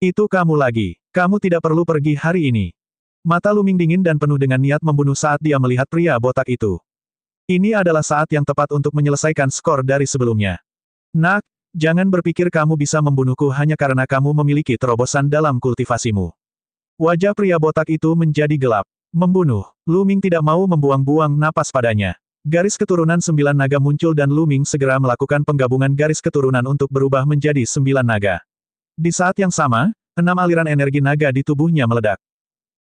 Itu kamu lagi. Kamu tidak perlu pergi hari ini. Mata Luming dingin dan penuh dengan niat membunuh saat dia melihat pria botak itu. Ini adalah saat yang tepat untuk menyelesaikan skor dari sebelumnya. Nak, jangan berpikir kamu bisa membunuhku hanya karena kamu memiliki terobosan dalam kultivasimu. Wajah pria botak itu menjadi gelap. Membunuh, Luming tidak mau membuang-buang napas padanya. Garis keturunan sembilan naga muncul dan Luming segera melakukan penggabungan garis keturunan untuk berubah menjadi sembilan naga. Di saat yang sama, enam aliran energi naga di tubuhnya meledak.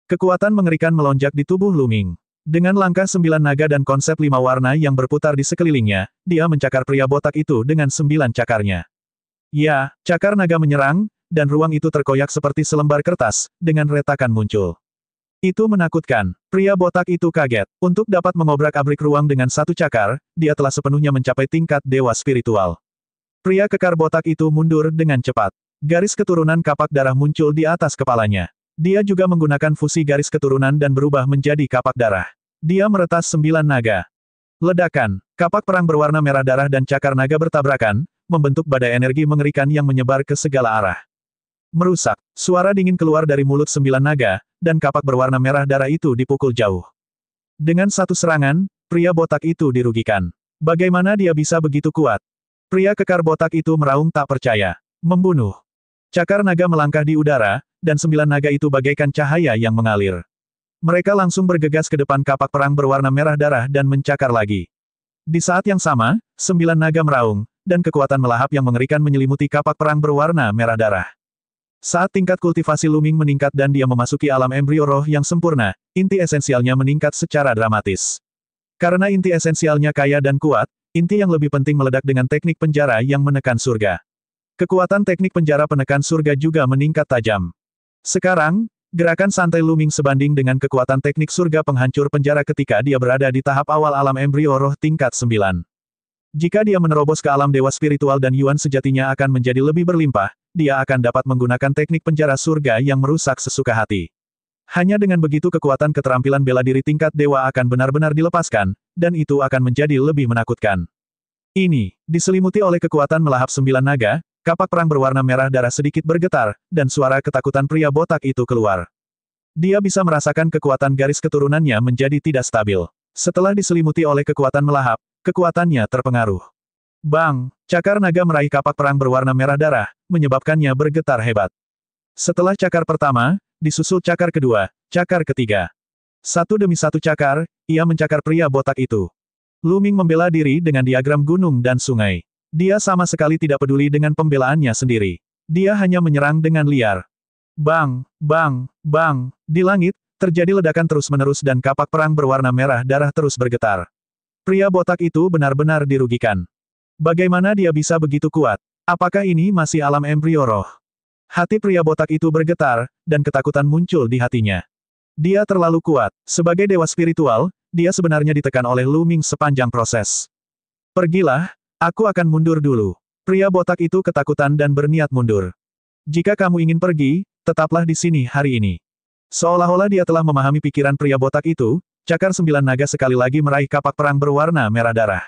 Kekuatan mengerikan melonjak di tubuh Luming. Dengan langkah sembilan naga dan konsep lima warna yang berputar di sekelilingnya, dia mencakar pria botak itu dengan sembilan cakarnya. Ya, cakar naga menyerang, dan ruang itu terkoyak seperti selembar kertas, dengan retakan muncul. Itu menakutkan. Pria botak itu kaget. Untuk dapat mengobrak-abrik ruang dengan satu cakar, dia telah sepenuhnya mencapai tingkat dewa spiritual. Pria kekar botak itu mundur dengan cepat. Garis keturunan kapak darah muncul di atas kepalanya. Dia juga menggunakan fusi garis keturunan dan berubah menjadi kapak darah. Dia meretas sembilan naga. Ledakan, kapak perang berwarna merah darah dan cakar naga bertabrakan, membentuk badai energi mengerikan yang menyebar ke segala arah. Merusak, suara dingin keluar dari mulut sembilan naga, dan kapak berwarna merah darah itu dipukul jauh. Dengan satu serangan, pria botak itu dirugikan. Bagaimana dia bisa begitu kuat? Pria kekar botak itu meraung tak percaya. Membunuh. Cakar naga melangkah di udara, dan sembilan naga itu bagaikan cahaya yang mengalir. Mereka langsung bergegas ke depan kapak perang berwarna merah darah dan mencakar lagi. Di saat yang sama, sembilan naga meraung, dan kekuatan melahap yang mengerikan menyelimuti kapak perang berwarna merah darah. Saat tingkat kultivasi Luming meningkat dan dia memasuki alam embrio roh yang sempurna, inti esensialnya meningkat secara dramatis. Karena inti esensialnya kaya dan kuat, inti yang lebih penting meledak dengan teknik penjara yang menekan surga. Kekuatan teknik penjara penekan surga juga meningkat tajam. Sekarang, gerakan santai Luming sebanding dengan kekuatan teknik surga penghancur penjara ketika dia berada di tahap awal alam embrio roh tingkat 9. Jika dia menerobos ke alam dewa spiritual dan Yuan sejatinya akan menjadi lebih berlimpah, dia akan dapat menggunakan teknik penjara surga yang merusak sesuka hati. Hanya dengan begitu kekuatan keterampilan bela diri tingkat dewa akan benar-benar dilepaskan, dan itu akan menjadi lebih menakutkan. Ini, diselimuti oleh kekuatan melahap sembilan naga, Kapak perang berwarna merah darah sedikit bergetar, dan suara ketakutan pria botak itu keluar. Dia bisa merasakan kekuatan garis keturunannya menjadi tidak stabil. Setelah diselimuti oleh kekuatan melahap, kekuatannya terpengaruh. Bang, cakar naga meraih kapak perang berwarna merah darah, menyebabkannya bergetar hebat. Setelah cakar pertama, disusul cakar kedua, cakar ketiga. Satu demi satu cakar, ia mencakar pria botak itu. Luming membela diri dengan diagram gunung dan sungai. Dia sama sekali tidak peduli dengan pembelaannya sendiri. Dia hanya menyerang dengan liar. Bang, bang, bang, di langit, terjadi ledakan terus-menerus dan kapak perang berwarna merah darah terus bergetar. Pria botak itu benar-benar dirugikan. Bagaimana dia bisa begitu kuat? Apakah ini masih alam embrio roh? Hati pria botak itu bergetar, dan ketakutan muncul di hatinya. Dia terlalu kuat. Sebagai dewa spiritual, dia sebenarnya ditekan oleh Luming sepanjang proses. Pergilah, Aku akan mundur dulu. Pria botak itu ketakutan dan berniat mundur. Jika kamu ingin pergi, tetaplah di sini hari ini. Seolah-olah dia telah memahami pikiran pria botak itu, cakar sembilan naga sekali lagi meraih kapak perang berwarna merah darah.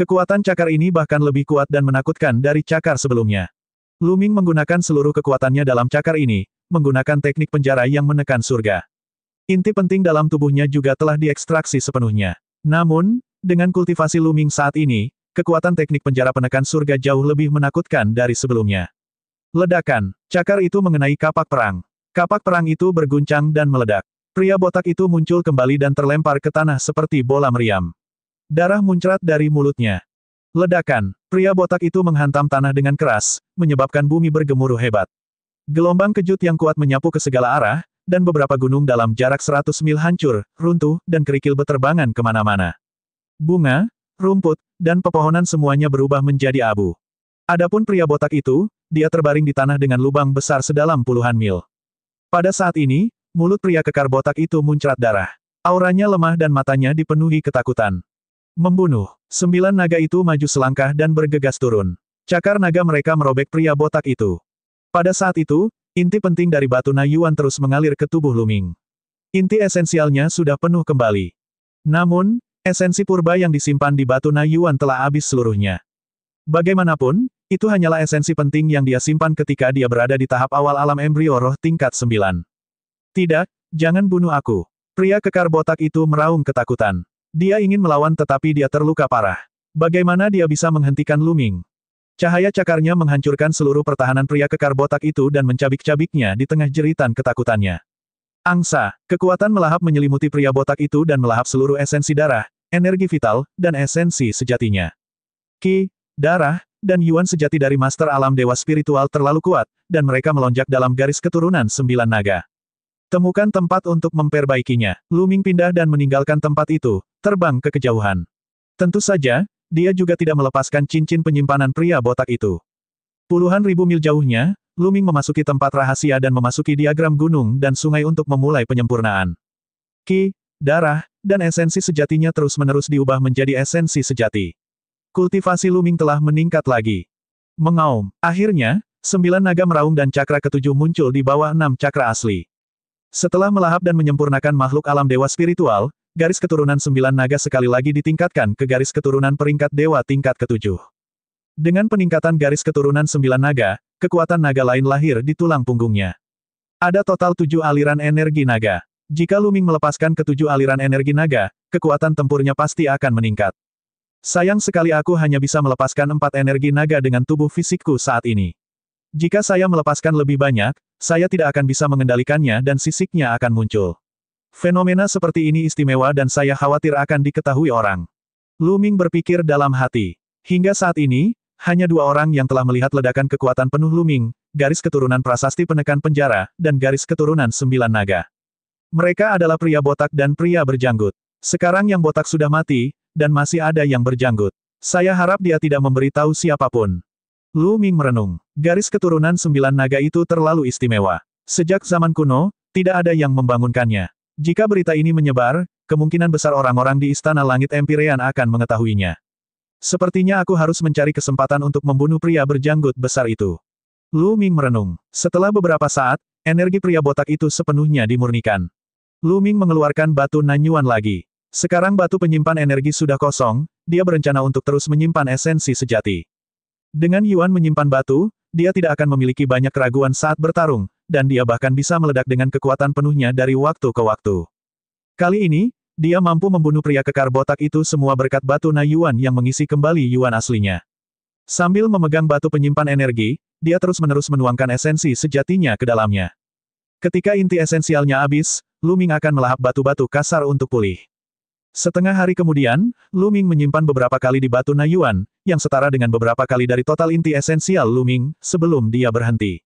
Kekuatan cakar ini bahkan lebih kuat dan menakutkan dari cakar sebelumnya. Luming menggunakan seluruh kekuatannya dalam cakar ini, menggunakan teknik penjara yang menekan surga. Inti penting dalam tubuhnya juga telah diekstraksi sepenuhnya. Namun, dengan kultivasi Luming saat ini, kekuatan teknik penjara penekan surga jauh lebih menakutkan dari sebelumnya. Ledakan, cakar itu mengenai kapak perang. Kapak perang itu berguncang dan meledak. Pria botak itu muncul kembali dan terlempar ke tanah seperti bola meriam. Darah muncrat dari mulutnya. Ledakan, pria botak itu menghantam tanah dengan keras, menyebabkan bumi bergemuruh hebat. Gelombang kejut yang kuat menyapu ke segala arah, dan beberapa gunung dalam jarak 100 mil hancur, runtuh, dan kerikil beterbangan kemana-mana. Bunga, rumput, dan pepohonan semuanya berubah menjadi abu. Adapun pria botak itu, dia terbaring di tanah dengan lubang besar sedalam puluhan mil. Pada saat ini, mulut pria kekar botak itu muncrat darah. Auranya lemah dan matanya dipenuhi ketakutan. Membunuh, sembilan naga itu maju selangkah dan bergegas turun. Cakar naga mereka merobek pria botak itu. Pada saat itu, inti penting dari batu Nayuan terus mengalir ke tubuh Luming. Inti esensialnya sudah penuh kembali. Namun, Esensi purba yang disimpan di batu Nayuan telah habis seluruhnya. Bagaimanapun, itu hanyalah esensi penting yang dia simpan ketika dia berada di tahap awal alam embrio roh tingkat 9. Tidak, jangan bunuh aku. Pria kekar botak itu meraung ketakutan. Dia ingin melawan tetapi dia terluka parah. Bagaimana dia bisa menghentikan Luming? Cahaya cakarnya menghancurkan seluruh pertahanan pria kekar botak itu dan mencabik-cabiknya di tengah jeritan ketakutannya. Angsa, kekuatan melahap menyelimuti pria botak itu dan melahap seluruh esensi darah, energi vital, dan esensi sejatinya. Ki, darah, dan Yuan sejati dari Master Alam Dewa Spiritual terlalu kuat, dan mereka melonjak dalam garis keturunan sembilan naga. Temukan tempat untuk memperbaikinya. Luming pindah dan meninggalkan tempat itu, terbang ke kejauhan. Tentu saja, dia juga tidak melepaskan cincin penyimpanan pria botak itu. Puluhan ribu mil jauhnya, Luming memasuki tempat rahasia dan memasuki diagram gunung dan sungai untuk memulai penyempurnaan. Ki, darah, dan esensi sejatinya terus-menerus diubah menjadi esensi sejati. Kultivasi Luming telah meningkat lagi. Mengaum. Akhirnya, sembilan naga meraung dan cakra ketujuh muncul di bawah enam cakra asli. Setelah melahap dan menyempurnakan makhluk alam dewa spiritual, garis keturunan sembilan naga sekali lagi ditingkatkan ke garis keturunan peringkat dewa tingkat ketujuh. Dengan peningkatan garis keturunan sembilan naga, kekuatan naga lain lahir di tulang punggungnya. Ada total tujuh aliran energi naga. Jika Luming melepaskan ketujuh aliran energi naga, kekuatan tempurnya pasti akan meningkat. Sayang sekali aku hanya bisa melepaskan empat energi naga dengan tubuh fisikku saat ini. Jika saya melepaskan lebih banyak, saya tidak akan bisa mengendalikannya dan sisiknya akan muncul. Fenomena seperti ini istimewa dan saya khawatir akan diketahui orang. Luming berpikir dalam hati. Hingga saat ini, hanya dua orang yang telah melihat ledakan kekuatan penuh Luming, garis keturunan prasasti penekan penjara, dan garis keturunan sembilan naga. Mereka adalah pria botak dan pria berjanggut. Sekarang yang botak sudah mati, dan masih ada yang berjanggut. Saya harap dia tidak memberitahu siapapun. Lu Ming merenung. Garis keturunan sembilan naga itu terlalu istimewa. Sejak zaman kuno, tidak ada yang membangunkannya. Jika berita ini menyebar, kemungkinan besar orang-orang di Istana Langit Empirean akan mengetahuinya. Sepertinya aku harus mencari kesempatan untuk membunuh pria berjanggut besar itu. Lu Ming merenung. Setelah beberapa saat, energi pria botak itu sepenuhnya dimurnikan. Luming mengeluarkan batu Nanyuan lagi. Sekarang batu penyimpan energi sudah kosong, dia berencana untuk terus menyimpan esensi sejati. Dengan Yuan menyimpan batu, dia tidak akan memiliki banyak keraguan saat bertarung, dan dia bahkan bisa meledak dengan kekuatan penuhnya dari waktu ke waktu. Kali ini, dia mampu membunuh pria kekar botak itu semua berkat batu Na Yuan yang mengisi kembali Yuan aslinya. Sambil memegang batu penyimpan energi, dia terus-menerus menuangkan esensi sejatinya ke dalamnya. Ketika inti esensialnya habis, Luming akan melahap batu-batu kasar untuk pulih. Setengah hari kemudian, Luming menyimpan beberapa kali di batu Nayuan, yang setara dengan beberapa kali dari total inti esensial Luming sebelum dia berhenti.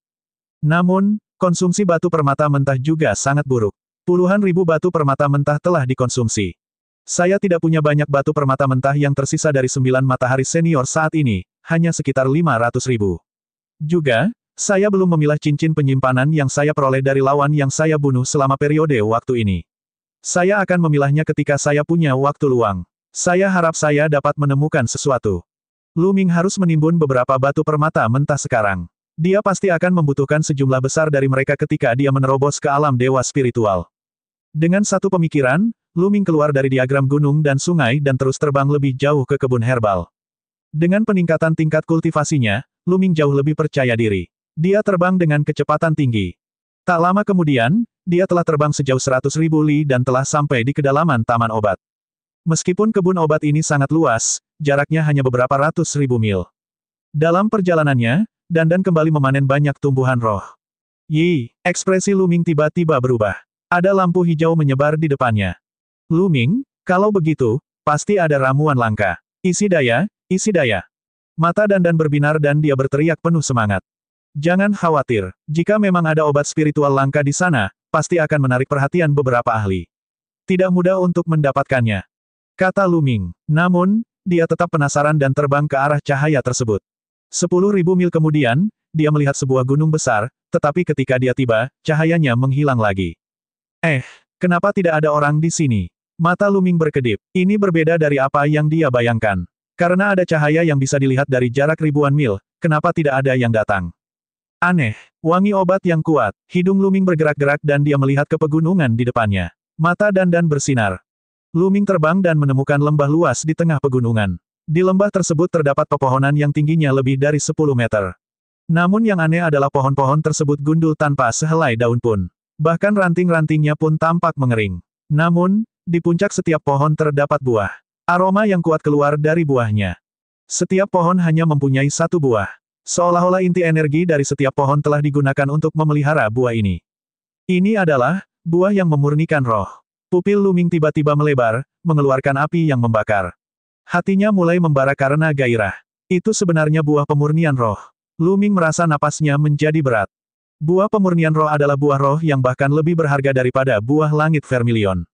Namun, konsumsi batu permata mentah juga sangat buruk. Puluhan ribu batu permata mentah telah dikonsumsi. Saya tidak punya banyak batu permata mentah yang tersisa dari sembilan matahari senior saat ini, hanya sekitar 500 ribu. Juga, saya belum memilah cincin penyimpanan yang saya peroleh dari lawan yang saya bunuh selama periode waktu ini. Saya akan memilahnya ketika saya punya waktu luang. Saya harap saya dapat menemukan sesuatu. Luming harus menimbun beberapa batu permata mentah sekarang. Dia pasti akan membutuhkan sejumlah besar dari mereka ketika dia menerobos ke alam dewa spiritual. Dengan satu pemikiran, Luming keluar dari diagram gunung dan sungai dan terus terbang lebih jauh ke kebun herbal. Dengan peningkatan tingkat kultivasinya, Luming jauh lebih percaya diri. Dia terbang dengan kecepatan tinggi. Tak lama kemudian, dia telah terbang sejauh seratus ribu li dan telah sampai di kedalaman taman obat. Meskipun kebun obat ini sangat luas, jaraknya hanya beberapa ratus ribu mil. Dalam perjalanannya, Dandan kembali memanen banyak tumbuhan roh. Yi, ekspresi Luming tiba-tiba berubah. Ada lampu hijau menyebar di depannya. Luming, kalau begitu, pasti ada ramuan langka. Isi daya, isi daya. Mata Dandan berbinar dan dia berteriak penuh semangat. Jangan khawatir, jika memang ada obat spiritual langka di sana, pasti akan menarik perhatian beberapa ahli. Tidak mudah untuk mendapatkannya. Kata Luming. Namun, dia tetap penasaran dan terbang ke arah cahaya tersebut. Sepuluh ribu mil kemudian, dia melihat sebuah gunung besar, tetapi ketika dia tiba, cahayanya menghilang lagi. Eh, kenapa tidak ada orang di sini? Mata Luming berkedip. Ini berbeda dari apa yang dia bayangkan. Karena ada cahaya yang bisa dilihat dari jarak ribuan mil, kenapa tidak ada yang datang? Aneh, wangi obat yang kuat, hidung Luming bergerak-gerak dan dia melihat ke pegunungan di depannya. Mata Dandan bersinar. Luming terbang dan menemukan lembah luas di tengah pegunungan. Di lembah tersebut terdapat pepohonan yang tingginya lebih dari 10 meter. Namun yang aneh adalah pohon-pohon tersebut gundul tanpa sehelai daun pun. Bahkan ranting-rantingnya pun tampak mengering. Namun, di puncak setiap pohon terdapat buah. Aroma yang kuat keluar dari buahnya. Setiap pohon hanya mempunyai satu buah. Seolah-olah inti energi dari setiap pohon telah digunakan untuk memelihara buah ini. Ini adalah buah yang memurnikan roh. Pupil Luming tiba-tiba melebar, mengeluarkan api yang membakar. Hatinya mulai membara karena gairah. Itu sebenarnya buah pemurnian roh. Luming merasa napasnya menjadi berat. Buah pemurnian roh adalah buah roh yang bahkan lebih berharga daripada buah langit vermilion.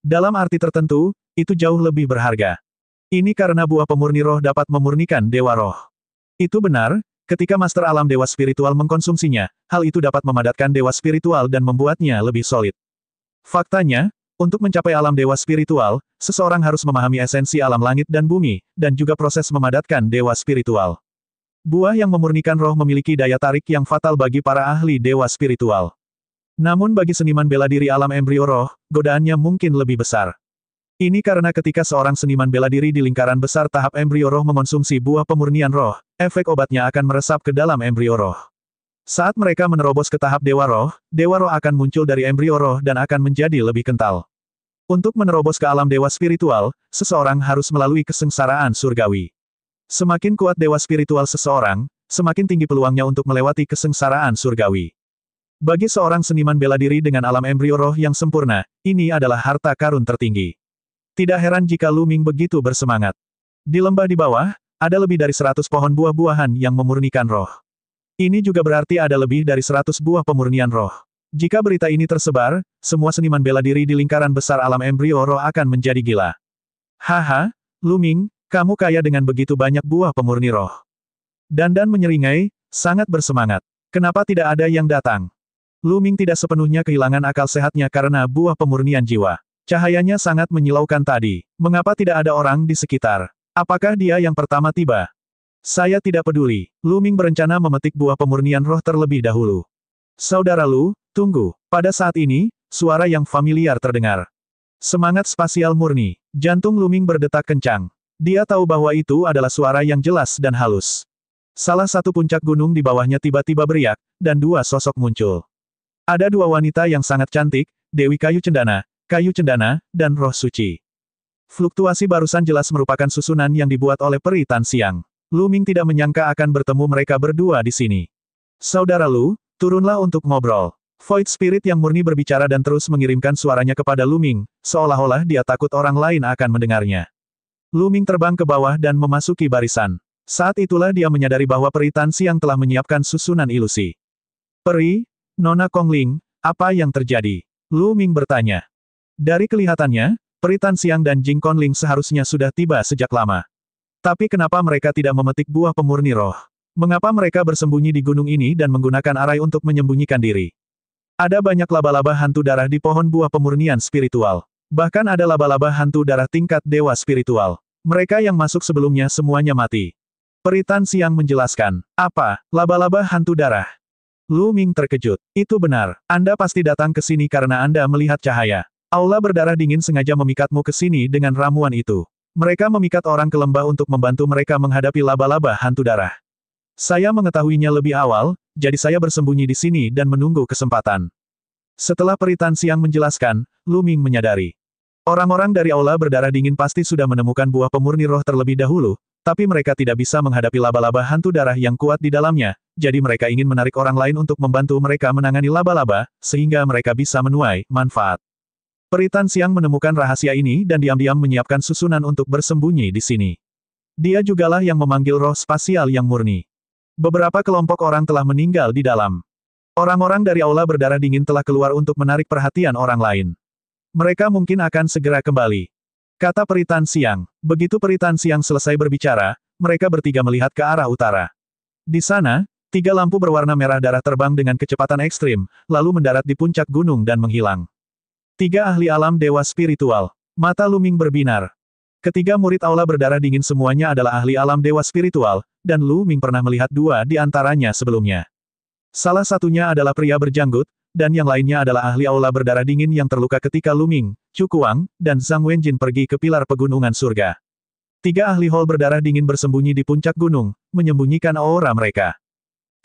Dalam arti tertentu, itu jauh lebih berharga. Ini karena buah pemurni roh dapat memurnikan dewa roh. Itu benar, ketika Master Alam Dewa Spiritual mengkonsumsinya, hal itu dapat memadatkan Dewa Spiritual dan membuatnya lebih solid. Faktanya, untuk mencapai alam Dewa Spiritual, seseorang harus memahami esensi alam langit dan bumi, dan juga proses memadatkan Dewa Spiritual. Buah yang memurnikan roh memiliki daya tarik yang fatal bagi para ahli Dewa Spiritual. Namun bagi seniman bela diri alam embrio roh, godaannya mungkin lebih besar. Ini karena ketika seorang seniman bela diri di lingkaran besar tahap embrio roh mengonsumsi buah pemurnian roh, efek obatnya akan meresap ke dalam embrio roh. Saat mereka menerobos ke tahap dewa roh, dewa roh akan muncul dari embrio roh dan akan menjadi lebih kental. Untuk menerobos ke alam dewa spiritual, seseorang harus melalui kesengsaraan surgawi. Semakin kuat dewa spiritual seseorang, semakin tinggi peluangnya untuk melewati kesengsaraan surgawi. Bagi seorang seniman bela diri dengan alam embrio roh yang sempurna, ini adalah harta karun tertinggi. Tidak heran jika Lu Ming begitu bersemangat. Di lembah di bawah, ada lebih dari seratus pohon buah-buahan yang memurnikan roh. Ini juga berarti ada lebih dari seratus buah pemurnian roh. Jika berita ini tersebar, semua seniman bela diri di lingkaran besar alam embrio roh akan menjadi gila. Haha, Lu Ming, kamu kaya dengan begitu banyak buah pemurni roh. Dandan menyeringai, sangat bersemangat. Kenapa tidak ada yang datang? Lu Ming tidak sepenuhnya kehilangan akal sehatnya karena buah pemurnian jiwa. Cahayanya sangat menyilaukan tadi. Mengapa tidak ada orang di sekitar? Apakah dia yang pertama tiba? Saya tidak peduli. Luming berencana memetik buah pemurnian roh terlebih dahulu. Saudara Lu, tunggu. Pada saat ini, suara yang familiar terdengar. Semangat spasial murni. Jantung Luming berdetak kencang. Dia tahu bahwa itu adalah suara yang jelas dan halus. Salah satu puncak gunung di bawahnya tiba-tiba beriak, dan dua sosok muncul. Ada dua wanita yang sangat cantik, Dewi Kayu Cendana, kayu cendana, dan roh suci. Fluktuasi barusan jelas merupakan susunan yang dibuat oleh peri Tan Siang. Lu Ming tidak menyangka akan bertemu mereka berdua di sini. Saudara Lu, turunlah untuk ngobrol. Void Spirit yang murni berbicara dan terus mengirimkan suaranya kepada Lu Ming, seolah-olah dia takut orang lain akan mendengarnya. Lu Ming terbang ke bawah dan memasuki barisan. Saat itulah dia menyadari bahwa peri Tan Siang telah menyiapkan susunan ilusi. Peri, Nona Kongling, apa yang terjadi? Lu Ming bertanya. Dari kelihatannya, Peritan Siang dan Jing Konling seharusnya sudah tiba sejak lama. Tapi kenapa mereka tidak memetik buah pemurni roh? Mengapa mereka bersembunyi di gunung ini dan menggunakan arai untuk menyembunyikan diri? Ada banyak laba-laba hantu darah di pohon buah pemurnian spiritual. Bahkan ada laba-laba hantu darah tingkat dewa spiritual. Mereka yang masuk sebelumnya semuanya mati. Peritan Siang menjelaskan, apa, laba-laba hantu darah? Lu Ming terkejut. Itu benar, Anda pasti datang ke sini karena Anda melihat cahaya. Aula berdarah dingin sengaja memikatmu ke sini dengan ramuan itu. Mereka memikat orang ke lembah untuk membantu mereka menghadapi laba-laba hantu darah. Saya mengetahuinya lebih awal, jadi saya bersembunyi di sini dan menunggu kesempatan. Setelah peritan siang menjelaskan, Luming menyadari. Orang-orang dari aula berdarah dingin pasti sudah menemukan buah pemurni roh terlebih dahulu, tapi mereka tidak bisa menghadapi laba-laba hantu darah yang kuat di dalamnya, jadi mereka ingin menarik orang lain untuk membantu mereka menangani laba-laba, sehingga mereka bisa menuai manfaat. Peritan Siang menemukan rahasia ini dan diam-diam menyiapkan susunan untuk bersembunyi di sini. Dia jugalah yang memanggil roh spasial yang murni. Beberapa kelompok orang telah meninggal di dalam. Orang-orang dari aula berdarah dingin telah keluar untuk menarik perhatian orang lain. Mereka mungkin akan segera kembali. Kata Peritan Siang. Begitu Peritan Siang selesai berbicara, mereka bertiga melihat ke arah utara. Di sana, tiga lampu berwarna merah darah terbang dengan kecepatan ekstrim, lalu mendarat di puncak gunung dan menghilang. Tiga ahli alam dewa spiritual. Mata Luming berbinar. Ketiga murid aula berdarah dingin semuanya adalah ahli alam dewa spiritual, dan Lu Ming pernah melihat dua di antaranya sebelumnya. Salah satunya adalah pria berjanggut, dan yang lainnya adalah ahli aula berdarah dingin yang terluka ketika Lu Ming, Chu Kuang, dan Zhang Wenjin pergi ke pilar pegunungan surga. Tiga ahli hall berdarah dingin bersembunyi di puncak gunung, menyembunyikan aura mereka.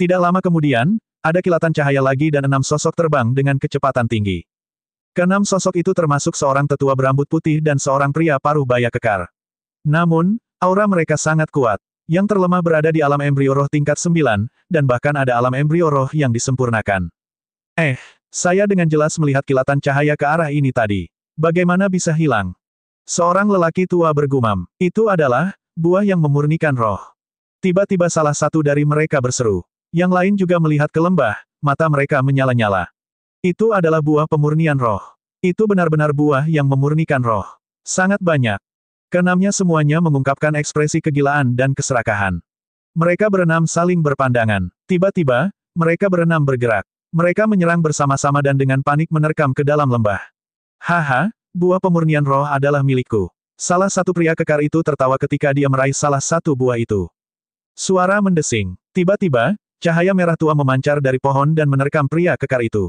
Tidak lama kemudian, ada kilatan cahaya lagi dan enam sosok terbang dengan kecepatan tinggi. Kenam sosok itu termasuk seorang tetua berambut putih dan seorang pria paruh baya kekar. Namun, aura mereka sangat kuat. Yang terlemah berada di alam embrio roh tingkat 9, dan bahkan ada alam embrio roh yang disempurnakan. Eh, saya dengan jelas melihat kilatan cahaya ke arah ini tadi. Bagaimana bisa hilang? Seorang lelaki tua bergumam, itu adalah, buah yang memurnikan roh. Tiba-tiba salah satu dari mereka berseru. Yang lain juga melihat ke lembah, mata mereka menyala-nyala. Itu adalah buah pemurnian roh. Itu benar-benar buah yang memurnikan roh. Sangat banyak. Kenamnya semuanya mengungkapkan ekspresi kegilaan dan keserakahan. Mereka berenam saling berpandangan. Tiba-tiba, mereka berenam bergerak. Mereka menyerang bersama-sama dan dengan panik menerkam ke dalam lembah. Haha, buah pemurnian roh adalah milikku. Salah satu pria kekar itu tertawa ketika dia meraih salah satu buah itu. Suara mendesing. Tiba-tiba, cahaya merah tua memancar dari pohon dan menerkam pria kekar itu.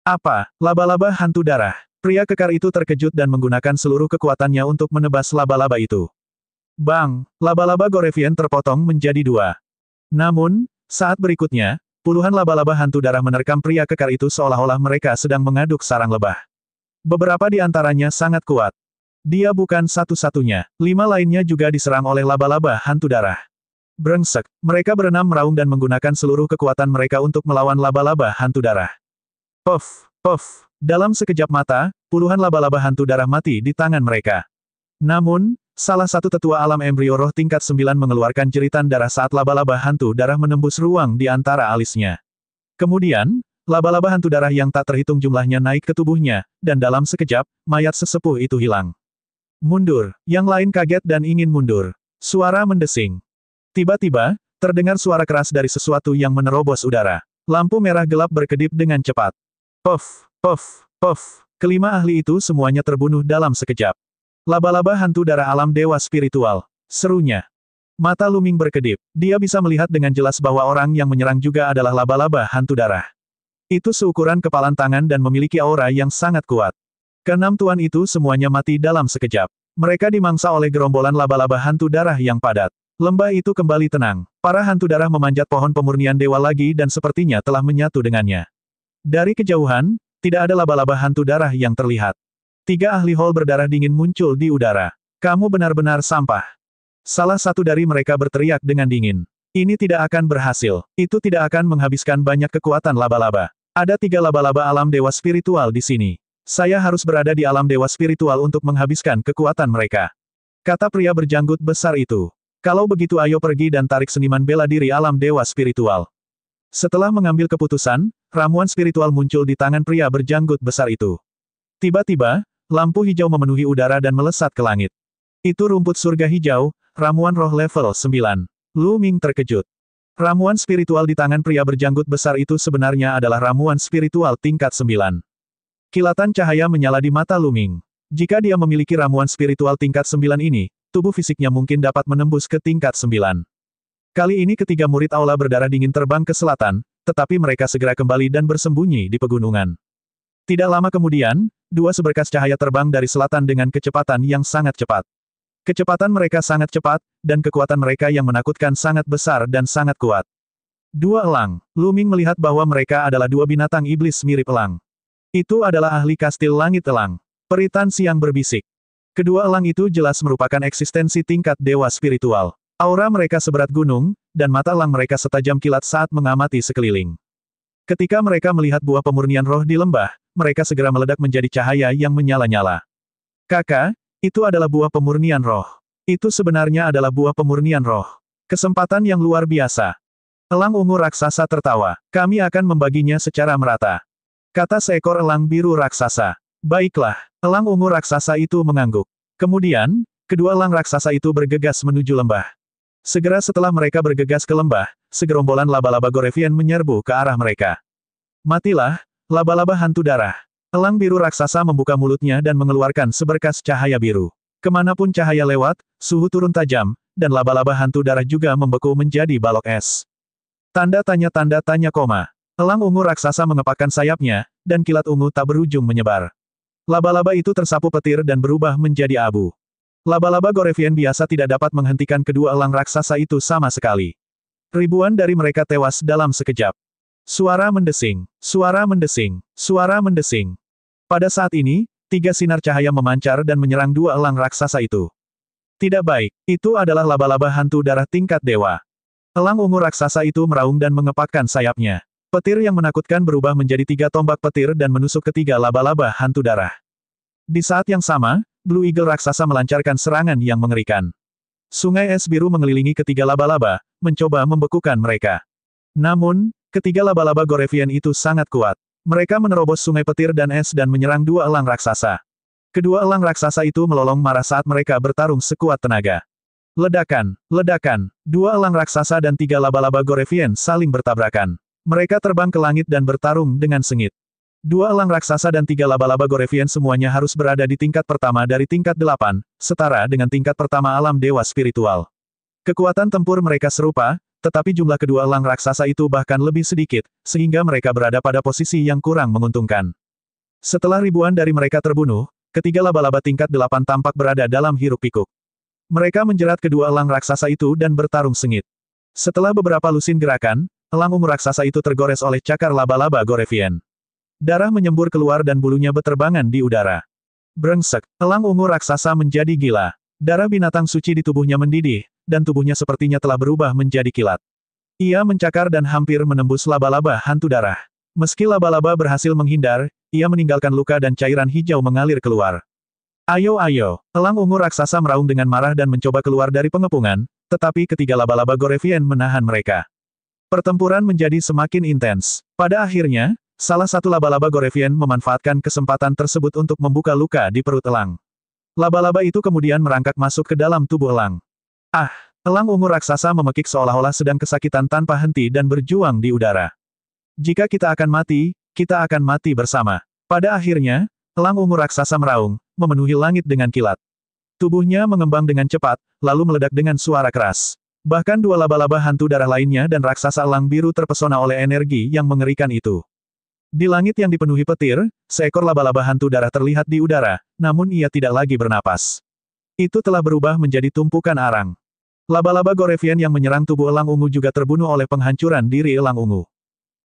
Apa, laba-laba hantu darah? Pria kekar itu terkejut dan menggunakan seluruh kekuatannya untuk menebas laba-laba itu. Bang, laba-laba Gorevian terpotong menjadi dua. Namun, saat berikutnya, puluhan laba-laba hantu darah menerkam pria kekar itu seolah-olah mereka sedang mengaduk sarang lebah. Beberapa di antaranya sangat kuat. Dia bukan satu-satunya, lima lainnya juga diserang oleh laba-laba hantu darah. Brengsek, mereka berenam meraung dan menggunakan seluruh kekuatan mereka untuk melawan laba-laba hantu darah. Puff, puff. Dalam sekejap mata, puluhan laba-laba hantu darah mati di tangan mereka. Namun, salah satu tetua alam embrio roh tingkat 9 mengeluarkan jeritan darah saat laba-laba hantu darah menembus ruang di antara alisnya. Kemudian, laba-laba hantu darah yang tak terhitung jumlahnya naik ke tubuhnya, dan dalam sekejap, mayat sesepuh itu hilang. Mundur, yang lain kaget dan ingin mundur. Suara mendesing. Tiba-tiba, terdengar suara keras dari sesuatu yang menerobos udara. Lampu merah gelap berkedip dengan cepat. Puff, puff, puff. Kelima ahli itu semuanya terbunuh dalam sekejap. Laba-laba hantu darah alam dewa spiritual. Serunya. Mata Luming berkedip. Dia bisa melihat dengan jelas bahwa orang yang menyerang juga adalah laba-laba hantu darah. Itu seukuran kepalan tangan dan memiliki aura yang sangat kuat. Keenam tuan itu semuanya mati dalam sekejap. Mereka dimangsa oleh gerombolan laba-laba hantu darah yang padat. Lembah itu kembali tenang. Para hantu darah memanjat pohon pemurnian dewa lagi dan sepertinya telah menyatu dengannya. Dari kejauhan, tidak ada laba-laba hantu darah yang terlihat. Tiga ahli hall berdarah dingin muncul di udara. Kamu benar-benar sampah. Salah satu dari mereka berteriak dengan dingin. Ini tidak akan berhasil. Itu tidak akan menghabiskan banyak kekuatan laba-laba. Ada tiga laba-laba alam dewa spiritual di sini. Saya harus berada di alam dewa spiritual untuk menghabiskan kekuatan mereka. Kata pria berjanggut besar itu. Kalau begitu ayo pergi dan tarik seniman bela diri alam dewa spiritual. Setelah mengambil keputusan, ramuan spiritual muncul di tangan pria berjanggut besar itu. Tiba-tiba, lampu hijau memenuhi udara dan melesat ke langit. Itu rumput surga hijau, ramuan roh level 9. Lu Ming terkejut. Ramuan spiritual di tangan pria berjanggut besar itu sebenarnya adalah ramuan spiritual tingkat 9. Kilatan cahaya menyala di mata Lu Ming. Jika dia memiliki ramuan spiritual tingkat 9 ini, tubuh fisiknya mungkin dapat menembus ke tingkat 9. Kali ini ketiga murid aula berdarah dingin terbang ke selatan, tetapi mereka segera kembali dan bersembunyi di pegunungan. Tidak lama kemudian, dua seberkas cahaya terbang dari selatan dengan kecepatan yang sangat cepat. Kecepatan mereka sangat cepat, dan kekuatan mereka yang menakutkan sangat besar dan sangat kuat. Dua elang, Luming melihat bahwa mereka adalah dua binatang iblis mirip elang. Itu adalah ahli kastil langit elang. Peritan siang berbisik. Kedua elang itu jelas merupakan eksistensi tingkat dewa spiritual. Aura mereka seberat gunung, dan mata lang mereka setajam kilat saat mengamati sekeliling. Ketika mereka melihat buah pemurnian roh di lembah, mereka segera meledak menjadi cahaya yang menyala-nyala. Kakak, itu adalah buah pemurnian roh. Itu sebenarnya adalah buah pemurnian roh. Kesempatan yang luar biasa. Elang ungu raksasa tertawa. Kami akan membaginya secara merata. Kata seekor elang biru raksasa. Baiklah, elang ungu raksasa itu mengangguk. Kemudian, kedua elang raksasa itu bergegas menuju lembah. Segera setelah mereka bergegas ke lembah, segerombolan laba-laba Gorevian menyerbu ke arah mereka. Matilah, laba-laba hantu darah. Elang biru raksasa membuka mulutnya dan mengeluarkan seberkas cahaya biru. Kemanapun cahaya lewat, suhu turun tajam, dan laba-laba hantu darah juga membeku menjadi balok es. Tanda tanya tanda tanya koma. Elang ungu raksasa mengepakkan sayapnya, dan kilat ungu tak berujung menyebar. Laba-laba itu tersapu petir dan berubah menjadi abu. Laba-laba Gorevian biasa tidak dapat menghentikan kedua elang raksasa itu sama sekali. Ribuan dari mereka tewas dalam sekejap. Suara mendesing, suara mendesing, suara mendesing. Pada saat ini, tiga sinar cahaya memancar dan menyerang dua elang raksasa itu. Tidak baik, itu adalah laba-laba hantu darah tingkat dewa. Elang ungu raksasa itu meraung dan mengepakkan sayapnya. Petir yang menakutkan berubah menjadi tiga tombak petir dan menusuk ketiga laba-laba hantu darah. Di saat yang sama, Blue Eagle raksasa melancarkan serangan yang mengerikan. Sungai es biru mengelilingi ketiga laba-laba, mencoba membekukan mereka. Namun, ketiga laba-laba Gorevian itu sangat kuat. Mereka menerobos sungai petir dan es dan menyerang dua elang raksasa. Kedua elang raksasa itu melolong marah saat mereka bertarung sekuat tenaga. Ledakan, ledakan, dua elang raksasa dan tiga laba-laba Gorevian saling bertabrakan. Mereka terbang ke langit dan bertarung dengan sengit. Dua elang raksasa dan tiga laba-laba Gorevian semuanya harus berada di tingkat pertama dari tingkat delapan, setara dengan tingkat pertama alam dewa spiritual. Kekuatan tempur mereka serupa, tetapi jumlah kedua elang raksasa itu bahkan lebih sedikit, sehingga mereka berada pada posisi yang kurang menguntungkan. Setelah ribuan dari mereka terbunuh, ketiga laba-laba tingkat delapan tampak berada dalam hiruk-pikuk. Mereka menjerat kedua elang raksasa itu dan bertarung sengit. Setelah beberapa lusin gerakan, elang ungu raksasa itu tergores oleh cakar laba-laba Gorevian. Darah menyembur keluar dan bulunya beterbangan di udara. Brengsek, elang ungu raksasa menjadi gila. Darah binatang suci di tubuhnya mendidih, dan tubuhnya sepertinya telah berubah menjadi kilat. Ia mencakar dan hampir menembus laba-laba hantu darah. Meski laba-laba berhasil menghindar, ia meninggalkan luka dan cairan hijau mengalir keluar. Ayo ayo, elang ungu raksasa meraung dengan marah dan mencoba keluar dari pengepungan, tetapi ketiga laba-laba Gorevian menahan mereka. Pertempuran menjadi semakin intens. Pada akhirnya, Salah satu laba-laba Gorevian memanfaatkan kesempatan tersebut untuk membuka luka di perut elang. Laba-laba itu kemudian merangkak masuk ke dalam tubuh elang. Ah! Elang ungu raksasa memekik seolah-olah sedang kesakitan tanpa henti dan berjuang di udara. Jika kita akan mati, kita akan mati bersama. Pada akhirnya, elang ungu raksasa meraung, memenuhi langit dengan kilat. Tubuhnya mengembang dengan cepat, lalu meledak dengan suara keras. Bahkan dua laba-laba hantu darah lainnya dan raksasa elang biru terpesona oleh energi yang mengerikan itu. Di langit yang dipenuhi petir, seekor laba-laba hantu darah terlihat di udara, namun ia tidak lagi bernapas. Itu telah berubah menjadi tumpukan arang. Laba-laba Gorevian yang menyerang tubuh elang ungu juga terbunuh oleh penghancuran diri elang ungu.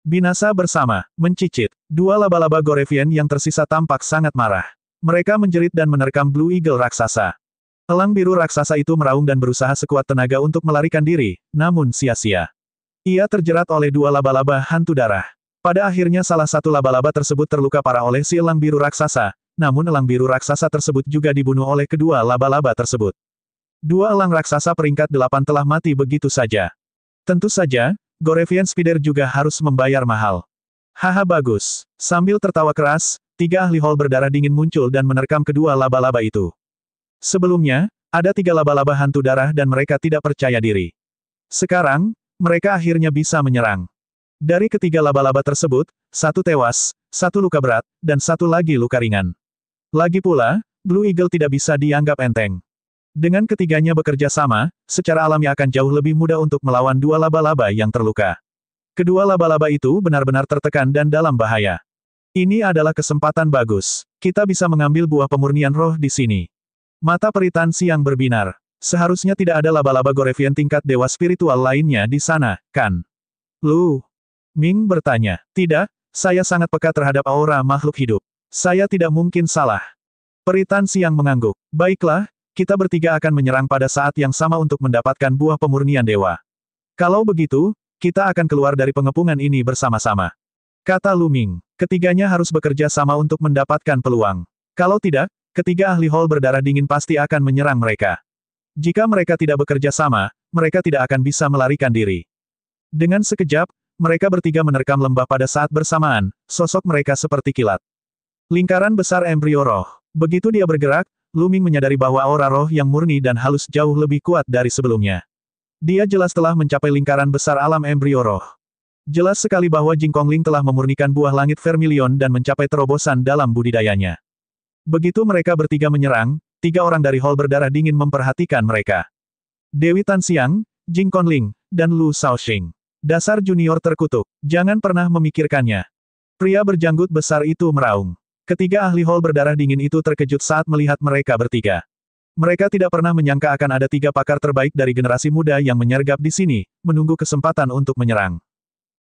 Binasa bersama, mencicit, dua laba-laba Gorevian yang tersisa tampak sangat marah. Mereka menjerit dan menerkam Blue Eagle raksasa. Elang biru raksasa itu meraung dan berusaha sekuat tenaga untuk melarikan diri, namun sia-sia. Ia terjerat oleh dua laba-laba hantu darah. Pada akhirnya salah satu laba-laba tersebut terluka parah oleh si elang biru raksasa, namun elang biru raksasa tersebut juga dibunuh oleh kedua laba-laba tersebut. Dua elang raksasa peringkat delapan telah mati begitu saja. Tentu saja, Gorevian Spider juga harus membayar mahal. Haha bagus. Sambil tertawa keras, tiga ahli hall berdarah dingin muncul dan menerkam kedua laba-laba itu. Sebelumnya, ada tiga laba-laba hantu darah dan mereka tidak percaya diri. Sekarang, mereka akhirnya bisa menyerang. Dari ketiga laba-laba tersebut, satu tewas, satu luka berat, dan satu lagi luka ringan. Lagi pula, Blue Eagle tidak bisa dianggap enteng. Dengan ketiganya bekerja sama, secara alami akan jauh lebih mudah untuk melawan dua laba-laba yang terluka. Kedua laba-laba itu benar-benar tertekan dan dalam bahaya. Ini adalah kesempatan bagus. Kita bisa mengambil buah pemurnian roh di sini. Mata peritan siang berbinar. Seharusnya tidak ada laba-laba Gorevian tingkat dewa spiritual lainnya di sana, kan? Lu, Ming bertanya, tidak, saya sangat peka terhadap aura makhluk hidup. Saya tidak mungkin salah. Peritan siang mengangguk. Baiklah, kita bertiga akan menyerang pada saat yang sama untuk mendapatkan buah pemurnian dewa. Kalau begitu, kita akan keluar dari pengepungan ini bersama-sama. Kata Luming, ketiganya harus bekerja sama untuk mendapatkan peluang. Kalau tidak, ketiga ahli hall berdarah dingin pasti akan menyerang mereka. Jika mereka tidak bekerja sama, mereka tidak akan bisa melarikan diri. Dengan sekejap, mereka bertiga menerkam lembah pada saat bersamaan, sosok mereka seperti kilat. Lingkaran besar embrio roh. Begitu dia bergerak, Luming menyadari bahwa aura roh yang murni dan halus jauh lebih kuat dari sebelumnya. Dia jelas telah mencapai lingkaran besar alam embrio roh. Jelas sekali bahwa Ling telah memurnikan buah langit vermilion dan mencapai terobosan dalam budidayanya. Begitu mereka bertiga menyerang, tiga orang dari hall berdarah dingin memperhatikan mereka. Dewi Tan Siang, Jing Ling, dan Lu Shaoxing. Dasar junior terkutuk. Jangan pernah memikirkannya. Pria berjanggut besar itu meraung. Ketiga ahli hall berdarah dingin itu terkejut saat melihat mereka bertiga. Mereka tidak pernah menyangka akan ada tiga pakar terbaik dari generasi muda yang menyergap di sini, menunggu kesempatan untuk menyerang.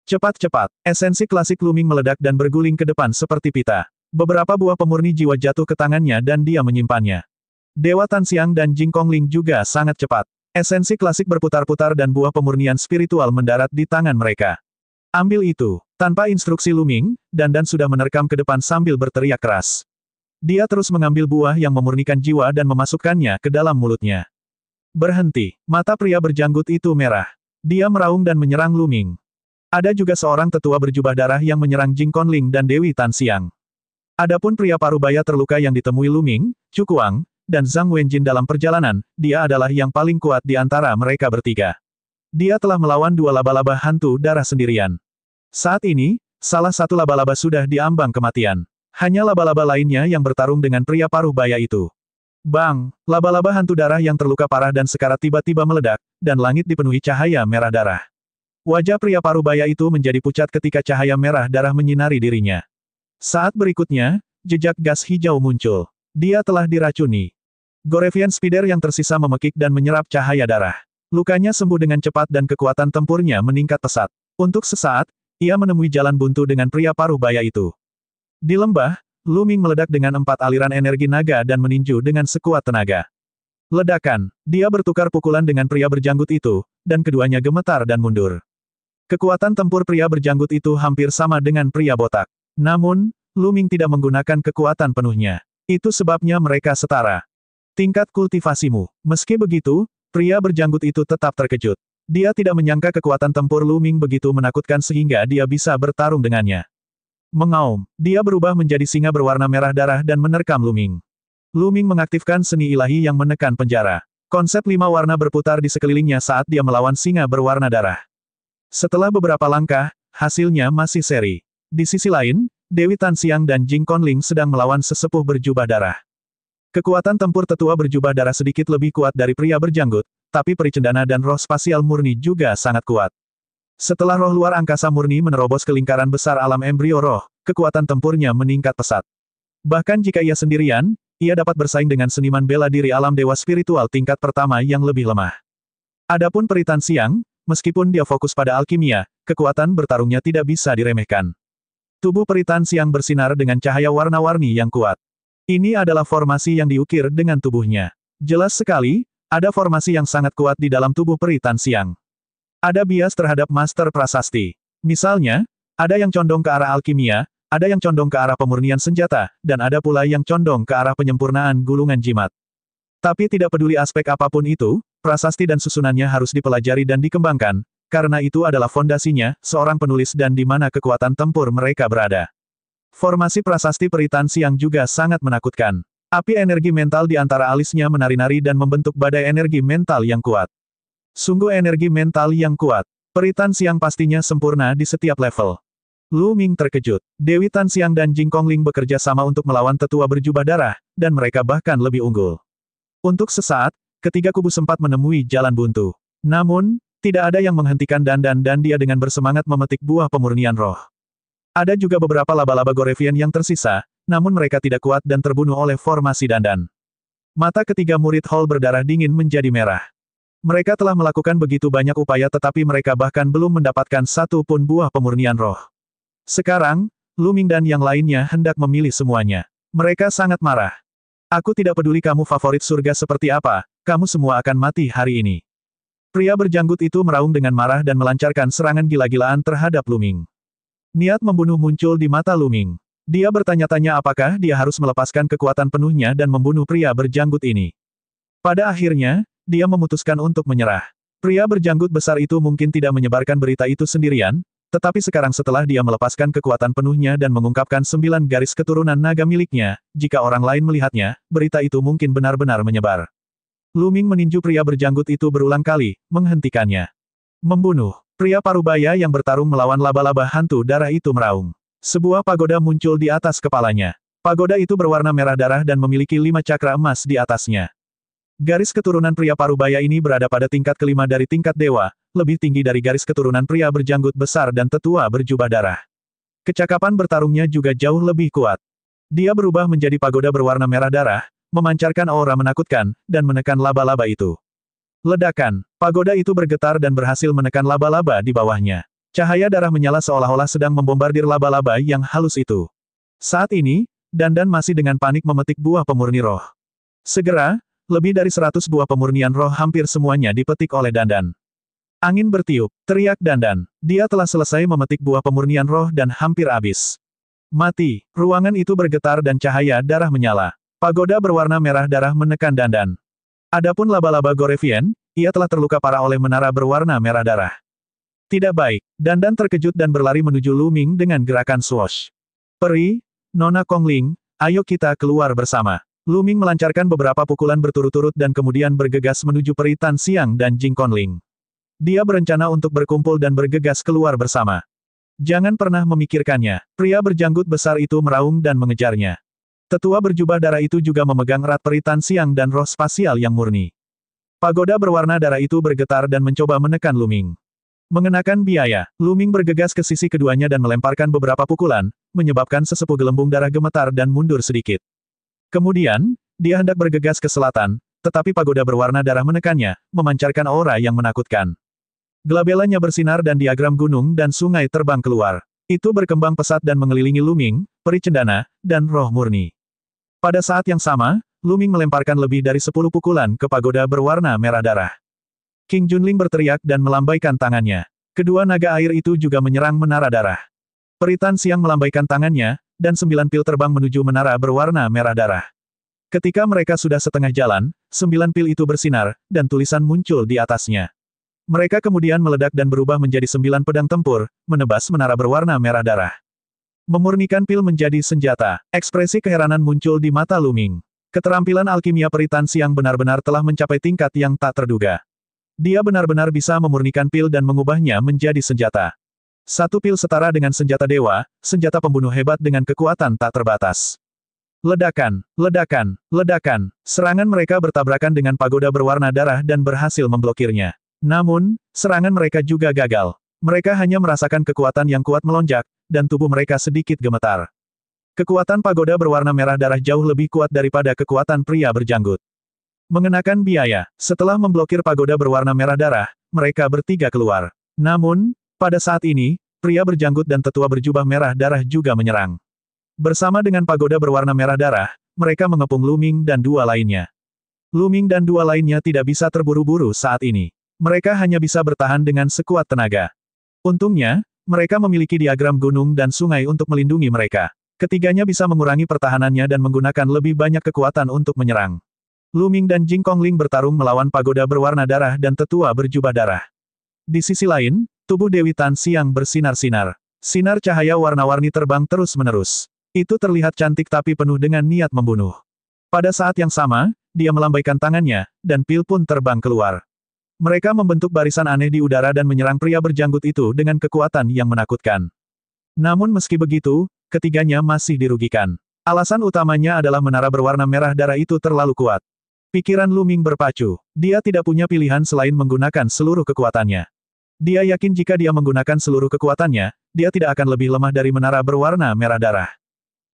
Cepat-cepat, esensi klasik luming meledak dan berguling ke depan seperti pita. Beberapa buah pemurni jiwa jatuh ke tangannya dan dia menyimpannya. Dewa Tansiang Siang dan Kong Ling juga sangat cepat. Esensi klasik berputar-putar dan buah pemurnian spiritual mendarat di tangan mereka. Ambil itu, tanpa instruksi Luming, Dan dan sudah menerkam ke depan sambil berteriak keras. Dia terus mengambil buah yang memurnikan jiwa dan memasukkannya ke dalam mulutnya. Berhenti, mata pria berjanggut itu merah. Dia meraung dan menyerang Luming. Ada juga seorang tetua berjubah darah yang menyerang Jing Konling dan Dewi Tan Siang. Adapun pria parubaya terluka yang ditemui Luming, Cukuang, dan Zhang Wenjin dalam perjalanan, dia adalah yang paling kuat di antara mereka bertiga. Dia telah melawan dua laba-laba hantu darah sendirian. Saat ini, salah satu laba-laba sudah diambang kematian. Hanya laba-laba lainnya yang bertarung dengan pria paruh baya itu. Bang, laba-laba hantu darah yang terluka parah dan sekarat tiba-tiba meledak, dan langit dipenuhi cahaya merah darah. Wajah pria paruh baya itu menjadi pucat ketika cahaya merah darah menyinari dirinya. Saat berikutnya, jejak gas hijau muncul. Dia telah diracuni. Gorevian Spider yang tersisa memekik dan menyerap cahaya darah. Lukanya sembuh dengan cepat dan kekuatan tempurnya meningkat pesat. Untuk sesaat, ia menemui jalan buntu dengan pria paruh baya itu. Di lembah, Luming meledak dengan empat aliran energi naga dan meninju dengan sekuat tenaga. Ledakan, dia bertukar pukulan dengan pria berjanggut itu, dan keduanya gemetar dan mundur. Kekuatan tempur pria berjanggut itu hampir sama dengan pria botak. Namun, Luming tidak menggunakan kekuatan penuhnya. Itu sebabnya mereka setara. Tingkat kultivasimu. Meski begitu, pria berjanggut itu tetap terkejut. Dia tidak menyangka kekuatan tempur Luming begitu menakutkan sehingga dia bisa bertarung dengannya. Mengaum, dia berubah menjadi singa berwarna merah darah dan menerkam Luming. Luming mengaktifkan seni ilahi yang menekan penjara. Konsep lima warna berputar di sekelilingnya saat dia melawan singa berwarna darah. Setelah beberapa langkah, hasilnya masih seri. Di sisi lain, Dewi Tan dan Jing Konling sedang melawan sesepuh berjubah darah. Kekuatan tempur tetua berjubah darah sedikit lebih kuat dari pria berjanggut, tapi pericendana dan roh spasial murni juga sangat kuat. Setelah roh luar angkasa murni menerobos ke lingkaran besar alam embrio roh, kekuatan tempurnya meningkat pesat. Bahkan jika ia sendirian, ia dapat bersaing dengan seniman bela diri alam dewa spiritual tingkat pertama yang lebih lemah. Adapun peritan siang, meskipun dia fokus pada alkimia, kekuatan bertarungnya tidak bisa diremehkan. Tubuh peritan siang bersinar dengan cahaya warna-warni yang kuat. Ini adalah formasi yang diukir dengan tubuhnya. Jelas sekali, ada formasi yang sangat kuat di dalam tubuh peri Tan siang. Ada bias terhadap master prasasti. Misalnya, ada yang condong ke arah alkimia, ada yang condong ke arah pemurnian senjata, dan ada pula yang condong ke arah penyempurnaan gulungan jimat. Tapi tidak peduli aspek apapun itu, prasasti dan susunannya harus dipelajari dan dikembangkan, karena itu adalah fondasinya, seorang penulis dan di mana kekuatan tempur mereka berada. Formasi prasasti peritan siang juga sangat menakutkan. Api energi mental di antara alisnya menari-nari dan membentuk badai energi mental yang kuat. Sungguh energi mental yang kuat. Peritan siang pastinya sempurna di setiap level. Lu Ming terkejut. Dewi Tan Siang dan Jing Ling bekerja sama untuk melawan tetua berjubah darah, dan mereka bahkan lebih unggul. Untuk sesaat, ketiga kubu sempat menemui jalan buntu. Namun, tidak ada yang menghentikan Dandan dan dia dengan bersemangat memetik buah pemurnian roh. Ada juga beberapa laba-laba Gorevian yang tersisa, namun mereka tidak kuat dan terbunuh oleh formasi dandan. Mata ketiga murid Hall berdarah dingin menjadi merah. Mereka telah melakukan begitu banyak upaya tetapi mereka bahkan belum mendapatkan satu pun buah pemurnian roh. Sekarang, Luming dan yang lainnya hendak memilih semuanya. Mereka sangat marah. Aku tidak peduli kamu favorit surga seperti apa, kamu semua akan mati hari ini. Pria berjanggut itu meraung dengan marah dan melancarkan serangan gila-gilaan terhadap Luming. Niat membunuh muncul di mata Luming. Dia bertanya-tanya apakah dia harus melepaskan kekuatan penuhnya dan membunuh pria berjanggut ini. Pada akhirnya, dia memutuskan untuk menyerah. Pria berjanggut besar itu mungkin tidak menyebarkan berita itu sendirian, tetapi sekarang setelah dia melepaskan kekuatan penuhnya dan mengungkapkan sembilan garis keturunan naga miliknya, jika orang lain melihatnya, berita itu mungkin benar-benar menyebar. Luming meninju pria berjanggut itu berulang kali, menghentikannya. Membunuh. Pria parubaya yang bertarung melawan laba-laba hantu darah itu meraung. Sebuah pagoda muncul di atas kepalanya. Pagoda itu berwarna merah darah dan memiliki lima cakra emas di atasnya. Garis keturunan pria parubaya ini berada pada tingkat kelima dari tingkat dewa, lebih tinggi dari garis keturunan pria berjanggut besar dan tetua berjubah darah. Kecakapan bertarungnya juga jauh lebih kuat. Dia berubah menjadi pagoda berwarna merah darah, memancarkan aura menakutkan, dan menekan laba-laba itu. Ledakan, pagoda itu bergetar dan berhasil menekan laba-laba di bawahnya. Cahaya darah menyala seolah-olah sedang membombardir laba-laba yang halus itu. Saat ini, Dandan masih dengan panik memetik buah pemurni roh. Segera, lebih dari seratus buah pemurnian roh hampir semuanya dipetik oleh Dandan. Angin bertiup, teriak Dandan. Dia telah selesai memetik buah pemurnian roh dan hampir habis. Mati, ruangan itu bergetar dan cahaya darah menyala. Pagoda berwarna merah darah menekan Dandan. Adapun laba-laba Gorevian, ia telah terluka parah oleh menara berwarna merah darah. Tidak baik, Dandan terkejut dan berlari menuju Luming dengan gerakan swash. Peri, Nona Kongling, ayo kita keluar bersama. Luming melancarkan beberapa pukulan berturut-turut dan kemudian bergegas menuju Peri Tan Siang dan Jing Kongling. Dia berencana untuk berkumpul dan bergegas keluar bersama. Jangan pernah memikirkannya. Pria berjanggut besar itu meraung dan mengejarnya. Tetua berjubah darah itu juga memegang rat peritan siang dan roh spasial yang murni. Pagoda berwarna darah itu bergetar dan mencoba menekan Luming. Mengenakan biaya, Luming bergegas ke sisi keduanya dan melemparkan beberapa pukulan, menyebabkan sesepuh gelembung darah gemetar dan mundur sedikit. Kemudian, dia hendak bergegas ke selatan, tetapi pagoda berwarna darah menekannya, memancarkan aura yang menakutkan. Glabelanya bersinar dan diagram gunung dan sungai terbang keluar. Itu berkembang pesat dan mengelilingi Luming, peri cendana, dan Roh Murni. Pada saat yang sama, Luming melemparkan lebih dari sepuluh pukulan ke pagoda berwarna merah darah. King Junling berteriak dan melambaikan tangannya. Kedua naga air itu juga menyerang menara darah. Peritan siang melambaikan tangannya, dan sembilan pil terbang menuju menara berwarna merah darah. Ketika mereka sudah setengah jalan, sembilan pil itu bersinar, dan tulisan muncul di atasnya. Mereka kemudian meledak dan berubah menjadi sembilan pedang tempur, menebas menara berwarna merah darah. Memurnikan pil menjadi senjata, ekspresi keheranan muncul di mata Luming. Keterampilan alkimia peritan siang benar-benar telah mencapai tingkat yang tak terduga. Dia benar-benar bisa memurnikan pil dan mengubahnya menjadi senjata. Satu pil setara dengan senjata dewa, senjata pembunuh hebat dengan kekuatan tak terbatas. Ledakan, ledakan, ledakan, serangan mereka bertabrakan dengan pagoda berwarna darah dan berhasil memblokirnya. Namun, serangan mereka juga gagal. Mereka hanya merasakan kekuatan yang kuat melonjak, dan tubuh mereka sedikit gemetar. Kekuatan pagoda berwarna merah darah jauh lebih kuat daripada kekuatan pria berjanggut. Mengenakan biaya, setelah memblokir pagoda berwarna merah darah, mereka bertiga keluar. Namun, pada saat ini, pria berjanggut dan tetua berjubah merah darah juga menyerang. Bersama dengan pagoda berwarna merah darah, mereka mengepung Luming dan dua lainnya. Luming dan dua lainnya tidak bisa terburu-buru saat ini. Mereka hanya bisa bertahan dengan sekuat tenaga. Untungnya, mereka memiliki diagram gunung dan sungai untuk melindungi mereka. Ketiganya bisa mengurangi pertahanannya dan menggunakan lebih banyak kekuatan untuk menyerang. Luming dan Jingkong Ling bertarung melawan pagoda berwarna darah dan tetua berjubah darah. Di sisi lain, tubuh Dewi Tan Siang bersinar-sinar. Sinar cahaya warna-warni terbang terus-menerus. Itu terlihat cantik tapi penuh dengan niat membunuh. Pada saat yang sama, dia melambaikan tangannya, dan pil pun terbang keluar. Mereka membentuk barisan aneh di udara dan menyerang pria berjanggut itu dengan kekuatan yang menakutkan. Namun meski begitu, ketiganya masih dirugikan. Alasan utamanya adalah menara berwarna merah darah itu terlalu kuat. Pikiran Luming berpacu. Dia tidak punya pilihan selain menggunakan seluruh kekuatannya. Dia yakin jika dia menggunakan seluruh kekuatannya, dia tidak akan lebih lemah dari menara berwarna merah darah.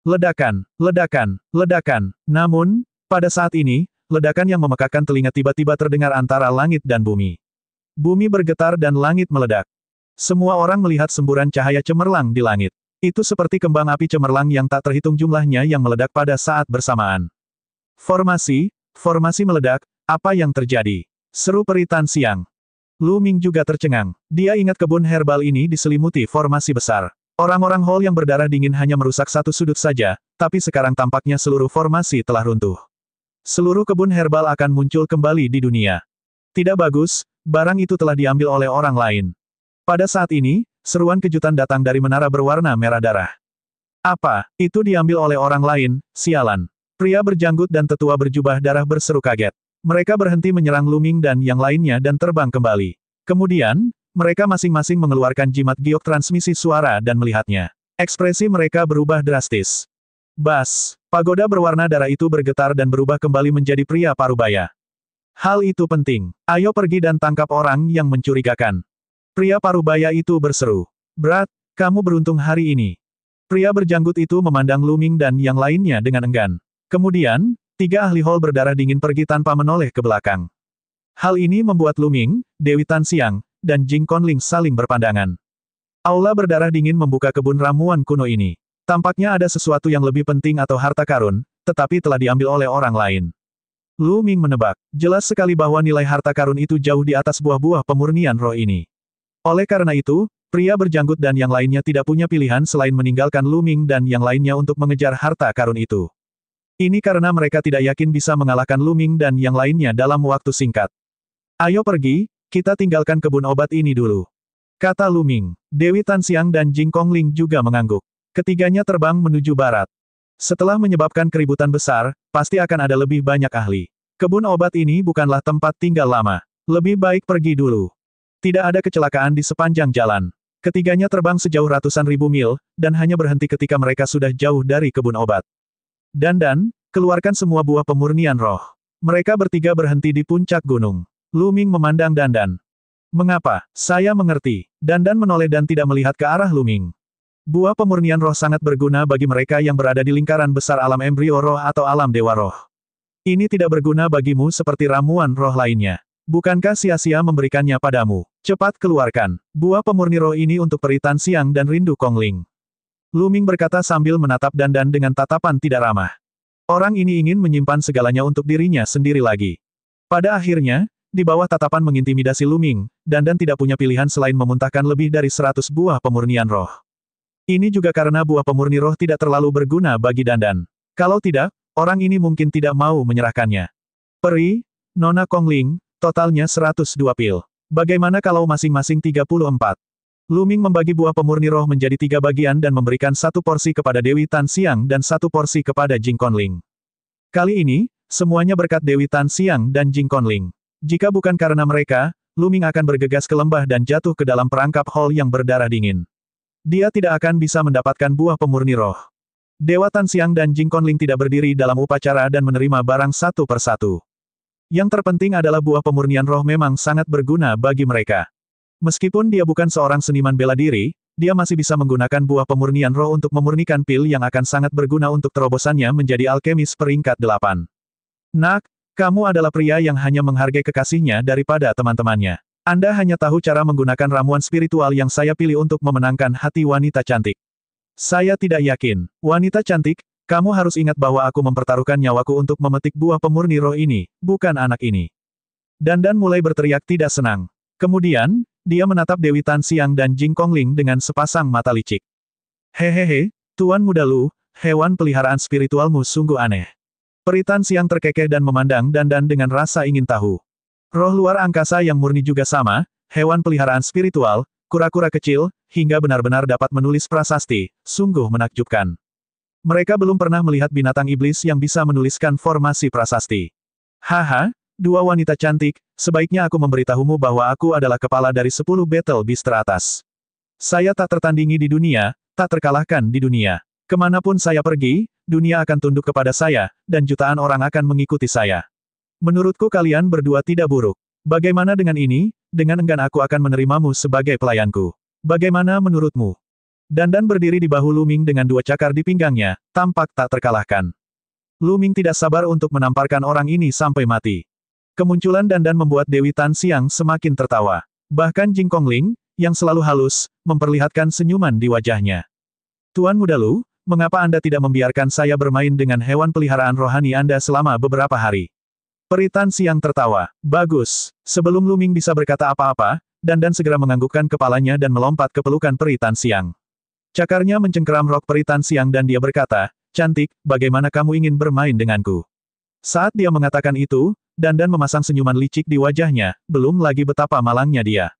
Ledakan, ledakan, ledakan. Namun, pada saat ini, ledakan yang memekakan telinga tiba-tiba terdengar antara langit dan bumi. Bumi bergetar dan langit meledak. Semua orang melihat semburan cahaya cemerlang di langit. Itu seperti kembang api cemerlang yang tak terhitung jumlahnya yang meledak pada saat bersamaan. Formasi, formasi meledak, apa yang terjadi? Seru peritan siang. Lu Ming juga tercengang. Dia ingat kebun herbal ini diselimuti formasi besar. Orang-orang Hall yang berdarah dingin hanya merusak satu sudut saja, tapi sekarang tampaknya seluruh formasi telah runtuh. Seluruh kebun herbal akan muncul kembali di dunia. Tidak bagus, barang itu telah diambil oleh orang lain. Pada saat ini, seruan kejutan datang dari menara berwarna merah darah. Apa, itu diambil oleh orang lain, sialan. Pria berjanggut dan tetua berjubah darah berseru kaget. Mereka berhenti menyerang Luming dan yang lainnya dan terbang kembali. Kemudian, mereka masing-masing mengeluarkan jimat giok transmisi suara dan melihatnya. Ekspresi mereka berubah drastis. Bas, pagoda berwarna darah itu bergetar dan berubah kembali menjadi pria parubaya. Hal itu penting. Ayo pergi dan tangkap orang yang mencurigakan. Pria parubaya itu berseru. Berat, kamu beruntung hari ini. Pria berjanggut itu memandang Luming dan yang lainnya dengan enggan. Kemudian, tiga ahli hall berdarah dingin pergi tanpa menoleh ke belakang. Hal ini membuat Luming, Dewi Tan Siang, dan Jing Konling saling berpandangan. Aula berdarah dingin membuka kebun ramuan kuno ini. Tampaknya ada sesuatu yang lebih penting atau harta karun, tetapi telah diambil oleh orang lain. Lu Ming menebak, jelas sekali bahwa nilai harta karun itu jauh di atas buah-buah pemurnian roh ini. Oleh karena itu, pria berjanggut dan yang lainnya tidak punya pilihan selain meninggalkan Lu Ming dan yang lainnya untuk mengejar harta karun itu. Ini karena mereka tidak yakin bisa mengalahkan Lu Ming dan yang lainnya dalam waktu singkat. Ayo pergi, kita tinggalkan kebun obat ini dulu. Kata Lu Ming. Dewi Siang dan Jing Kong Ling juga mengangguk. Ketiganya terbang menuju barat. Setelah menyebabkan keributan besar, pasti akan ada lebih banyak ahli. Kebun obat ini bukanlah tempat tinggal lama. Lebih baik pergi dulu. Tidak ada kecelakaan di sepanjang jalan. Ketiganya terbang sejauh ratusan ribu mil, dan hanya berhenti ketika mereka sudah jauh dari kebun obat. Dandan, keluarkan semua buah pemurnian roh. Mereka bertiga berhenti di puncak gunung. Luming memandang Dandan. Mengapa? Saya mengerti. Dandan menoleh dan tidak melihat ke arah Luming. Buah pemurnian roh sangat berguna bagi mereka yang berada di lingkaran besar alam embrio roh atau alam dewa roh. Ini tidak berguna bagimu seperti ramuan roh lainnya. Bukankah sia-sia memberikannya padamu? Cepat keluarkan buah pemurni roh ini untuk peritan siang dan rindu Kongling. Luming berkata sambil menatap Dandan dengan tatapan tidak ramah. Orang ini ingin menyimpan segalanya untuk dirinya sendiri lagi. Pada akhirnya, di bawah tatapan mengintimidasi Luming, Dandan tidak punya pilihan selain memuntahkan lebih dari seratus buah pemurnian roh. Ini juga karena buah pemurni roh tidak terlalu berguna bagi Dandan. Kalau tidak, orang ini mungkin tidak mau menyerahkannya. Peri, Nona Kongling, totalnya 102 pil. Bagaimana kalau masing-masing 34? Luming membagi buah pemurni roh menjadi tiga bagian dan memberikan satu porsi kepada Dewi Tan Siang dan satu porsi kepada Jing Ling. Kali ini, semuanya berkat Dewi Tan Siang dan Jing Ling. Jika bukan karena mereka, Luming akan bergegas ke lembah dan jatuh ke dalam perangkap hall yang berdarah dingin. Dia tidak akan bisa mendapatkan buah pemurni roh. Dewa Tan Siang dan Jing Konling tidak berdiri dalam upacara dan menerima barang satu persatu. Yang terpenting adalah buah pemurnian roh memang sangat berguna bagi mereka. Meskipun dia bukan seorang seniman bela diri, dia masih bisa menggunakan buah pemurnian roh untuk memurnikan pil yang akan sangat berguna untuk terobosannya menjadi alkemis peringkat delapan. Nak, kamu adalah pria yang hanya menghargai kekasihnya daripada teman-temannya. Anda hanya tahu cara menggunakan ramuan spiritual yang saya pilih untuk memenangkan hati wanita cantik. Saya tidak yakin. Wanita cantik, kamu harus ingat bahwa aku mempertaruhkan nyawaku untuk memetik buah pemurni roh ini, bukan anak ini. Dandan mulai berteriak tidak senang. Kemudian, dia menatap Dewi Tan Siang dan Jing Kong Ling dengan sepasang mata licik. Hehehe, Tuan muda Lu, hewan peliharaan spiritualmu sungguh aneh. Peritan Siang terkekeh dan memandang Dandan dengan rasa ingin tahu. Roh luar angkasa yang murni juga sama, hewan peliharaan spiritual, kura-kura kecil, hingga benar-benar dapat menulis prasasti, sungguh menakjubkan. Mereka belum pernah melihat binatang iblis yang bisa menuliskan formasi prasasti. Haha, dua wanita cantik, sebaiknya aku memberitahumu bahwa aku adalah kepala dari sepuluh battle beast teratas. Saya tak tertandingi di dunia, tak terkalahkan di dunia. Kemanapun saya pergi, dunia akan tunduk kepada saya, dan jutaan orang akan mengikuti saya. Menurutku kalian berdua tidak buruk. Bagaimana dengan ini, dengan enggan aku akan menerimamu sebagai pelayanku. Bagaimana menurutmu? Dandan berdiri di bahu Luming dengan dua cakar di pinggangnya, tampak tak terkalahkan. Luming tidak sabar untuk menamparkan orang ini sampai mati. Kemunculan Dandan membuat Dewi Tan Siang semakin tertawa. Bahkan Jing Ling yang selalu halus, memperlihatkan senyuman di wajahnya. Tuan Muda Lu, mengapa Anda tidak membiarkan saya bermain dengan hewan peliharaan rohani Anda selama beberapa hari? Peritan siang tertawa. Bagus. Sebelum Luming bisa berkata apa-apa, Dandan segera menganggukkan kepalanya dan melompat ke pelukan peritan siang. Cakarnya mencengkeram rok peritan siang dan dia berkata, Cantik, bagaimana kamu ingin bermain denganku? Saat dia mengatakan itu, Dandan memasang senyuman licik di wajahnya, belum lagi betapa malangnya dia.